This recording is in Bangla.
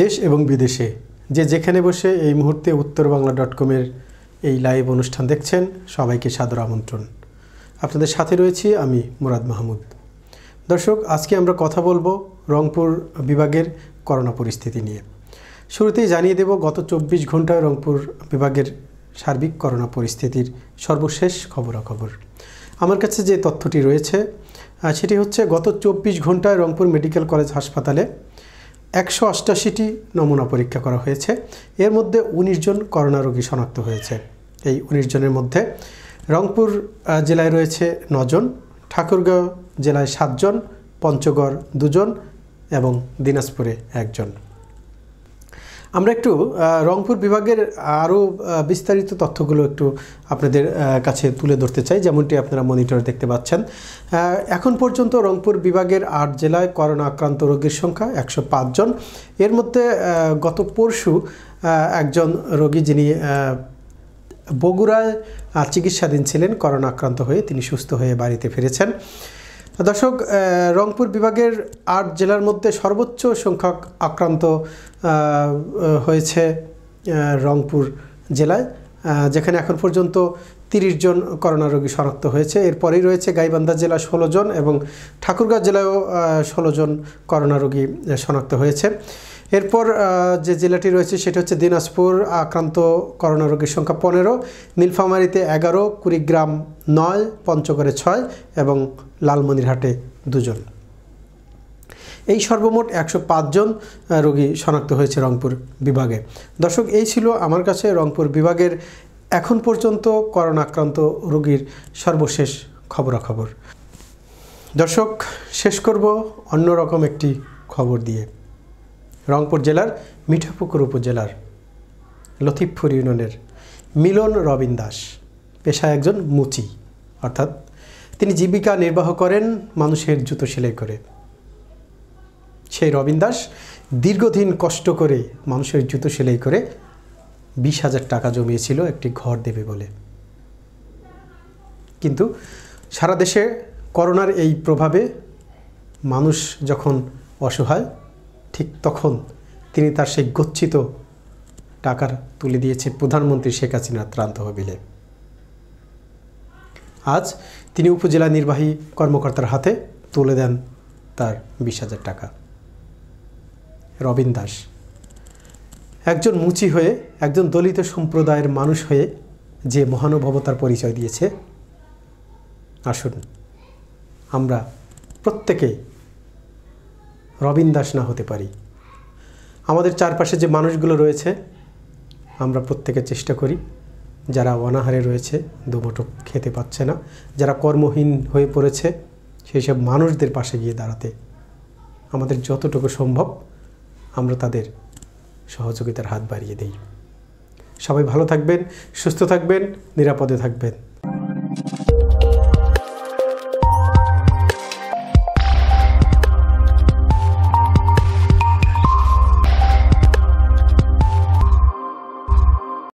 দেশ এবং বিদেশে যে যেখানে বসে এই মুহূর্তে উত্তর বাংলা ডট কমের এই লাইভ অনুষ্ঠান দেখছেন সবাইকে সাদর আমন্ত্রণ আপনাদের সাথে রয়েছি আমি মুরাদ মাহমুদ দর্শক আজকে আমরা কথা বলবো রংপুর বিভাগের করোনা পরিস্থিতি নিয়ে শুরুতেই জানিয়ে দেব গত চব্বিশ ঘন্টায় রংপুর বিভাগের সার্বিক করোনা পরিস্থিতির সর্বশেষ খবরাখবর আমার কাছে যে তথ্যটি রয়েছে সেটি হচ্ছে গত চব্বিশ ঘন্টায় রংপুর মেডিকেল কলেজ হাসপাতালে একশো অষ্টাশিটি নমুনা পরীক্ষা করা হয়েছে এর মধ্যে ১৯ জন করোনা রোগী শনাক্ত হয়েছে এই উনিশ জনের মধ্যে রংপুর জেলায় রয়েছে নজন ঠাকুরগাঁও জেলায় সাতজন পঞ্চগড় দুজন এবং দিনাজপুরে একজন আমরা একটু রংপুর বিভাগের আরও বিস্তারিত তথ্যগুলো একটু আপনাদের কাছে তুলে ধরতে চাই যেমনটি আপনারা মনিটর দেখতে পাচ্ছেন এখন পর্যন্ত রংপুর বিভাগের আট জেলায় করোনা আক্রান্ত রোগীর সংখ্যা একশো জন এর মধ্যে গত পরশু একজন রোগী যিনি বগুড়ায় চিকিৎসাধীন ছিলেন করোনা আক্রান্ত হয়ে তিনি সুস্থ হয়ে বাড়িতে ফিরেছেন দর্শক রংপুর বিভাগের আট জেলার মধ্যে সর্বোচ্চ সংখ্যক আক্রান্ত হয়েছে রংপুর জেলায় যেখানে এখন পর্যন্ত তিরিশ জন করোনা রোগী শনাক্ত হয়েছে এরপরেই রয়েছে গাইবান্ধা জেলা ষোলো জন এবং ঠাকুরগাঁও জেলায়ও ষোলো জন করোনা রোগী শনাক্ত হয়েছে এরপর যে জেলাটি রয়েছে সেটি হচ্ছে দিনাজপুর আক্রান্ত করোনা রোগীর সংখ্যা পনেরো নীলফামারিতে এগারো কুড়িগ্রাম নয় পঞ্চগড়ে ছয় এবং লালমনিরহাটে দুজন এই সর্বমোট একশো পাঁচজন রোগী শনাক্ত হয়েছে রংপুর বিভাগে দর্শক এই ছিল আমার কাছে রংপুর বিভাগের এখন পর্যন্ত করোনা আক্রান্ত রোগীর সর্বশেষ খবরাখবর দর্শক শেষ করব অন্যরকম একটি খবর দিয়ে রংপুর জেলার মিঠাপুকুর উপজেলার লতিফপুর ইউনিয়নের মিলন রবীন দাস পেশায় একজন মুচি অর্থাৎ তিনি জীবিকা নির্বাহ করেন মানুষের জুতো সেলাই করে সেই রবীন দাস দীর্ঘদিন কষ্ট করে মানুষের জুতো সেলাই করে বিশ হাজার টাকা জমিয়েছিল একটি ঘর দেবে বলে কিন্তু সারা দেশে করোনার এই প্রভাবে মানুষ যখন অসহায় ঠিক তখন তিনি তার সেই গচ্ছিত টাকার তুলে দিয়েছে প্রধানমন্ত্রী শেখ হাসিনা ত্রান্ত হবিলে আজ তিনি উপজেলা নির্বাহী কর্মকর্তার হাতে তুলে দেন তার বিশ হাজার টাকা রবীন দাস একজন মুচি হয়ে একজন দলিত সম্প্রদায়ের মানুষ হয়ে যে মহানুভবতার পরিচয় দিয়েছে আসুন আমরা প্রত্যেকে রবিন দাস না হতে পারি আমাদের চারপাশে যে মানুষগুলো রয়েছে আমরা প্রত্যেকে চেষ্টা করি যারা অনাহারে রয়েছে দুমোটো খেতে পাচ্ছে না যারা কর্মহীন হয়ে পড়েছে সেই সব মানুষদের পাশে গিয়ে দাঁড়াতে আমাদের যতটুকু সম্ভব আমরা তাদের সহযোগিতার হাত বাড়িয়ে দিই সবাই ভালো থাকবেন সুস্থ থাকবেন নিরাপদে থাকবেন